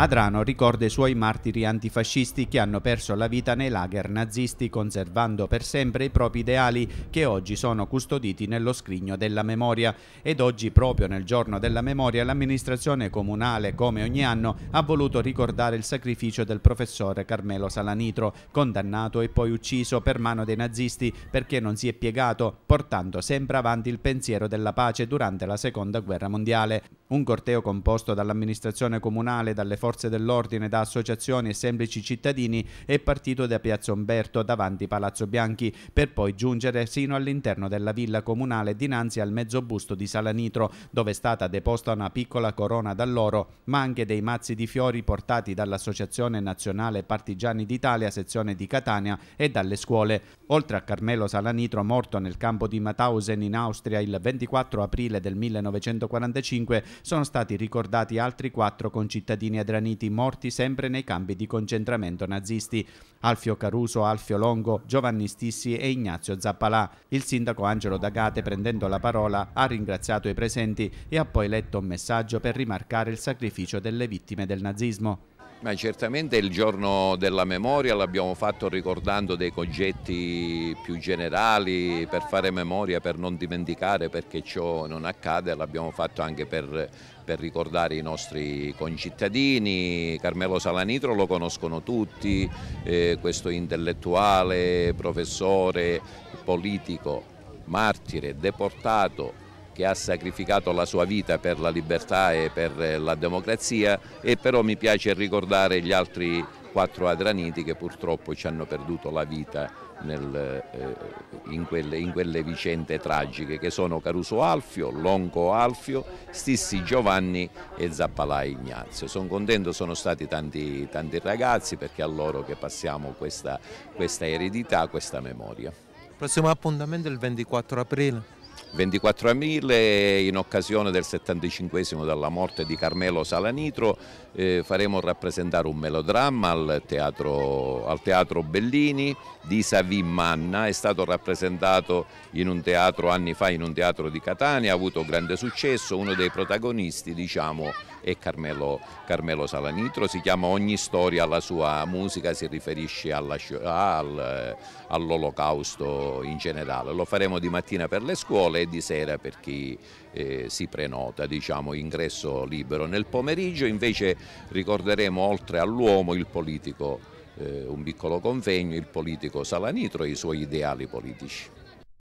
Adrano ricorda i suoi martiri antifascisti che hanno perso la vita nei lager nazisti conservando per sempre i propri ideali che oggi sono custoditi nello scrigno della memoria ed oggi proprio nel giorno della memoria l'amministrazione comunale come ogni anno ha voluto ricordare il sacrificio del professore Carmelo Salanitro condannato e poi ucciso per mano dei nazisti perché non si è piegato portando sempre avanti il pensiero della pace durante la seconda guerra mondiale. Un corteo composto dall'amministrazione comunale, dalle forze dell'ordine, da associazioni e semplici cittadini è partito da Piazza Umberto davanti Palazzo Bianchi per poi giungere sino all'interno della villa comunale dinanzi al mezzo busto di Salanitro dove è stata deposta una piccola corona d'alloro ma anche dei mazzi di fiori portati dall'Associazione Nazionale Partigiani d'Italia sezione di Catania e dalle scuole. Oltre a Carmelo Salanitro morto nel campo di Mauthausen in Austria il 24 aprile del 1945 sono stati ricordati altri quattro concittadini adraniti morti sempre nei campi di concentramento nazisti, Alfio Caruso, Alfio Longo, Giovanni Stissi e Ignazio Zappalà. Il sindaco Angelo D'Agate, prendendo la parola, ha ringraziato i presenti e ha poi letto un messaggio per rimarcare il sacrificio delle vittime del nazismo. Ma certamente il giorno della memoria l'abbiamo fatto ricordando dei concetti più generali per fare memoria, per non dimenticare perché ciò non accade, l'abbiamo fatto anche per, per ricordare i nostri concittadini. Carmelo Salanitro lo conoscono tutti, eh, questo intellettuale, professore, politico, martire, deportato, che ha sacrificato la sua vita per la libertà e per eh, la democrazia e però mi piace ricordare gli altri quattro adraniti che purtroppo ci hanno perduto la vita nel, eh, in, quelle, in, quelle, vicende tragiche che sono Caruso Alfio, Lonco Alfio, Stissi Giovanni e Zappalà Ignazio. Sono contento, sono stati tanti, tanti, ragazzi perché a loro che passiamo questa, questa eredità, questa memoria. Prossimo appuntamento è il 24 aprile. 24 24.000 in occasione del 75 dalla morte di Carmelo Salanitro eh, faremo rappresentare un melodramma al teatro, al teatro Bellini di Savin Manna, è stato rappresentato teatro, anni fa in un teatro di Catania, ha avuto grande successo, uno dei protagonisti diciamo, è Carmelo, Carmelo Salanitro, si chiama Ogni storia, la sua musica si riferisce alla, al, all'olocausto in generale, lo faremo di mattina per le scuole ore di sera per chi eh, si prenota, diciamo ingresso libero. Nel pomeriggio invece ricorderemo oltre all'uomo il politico, eh, un piccolo convegno, il politico Salanitro e i suoi ideali politici.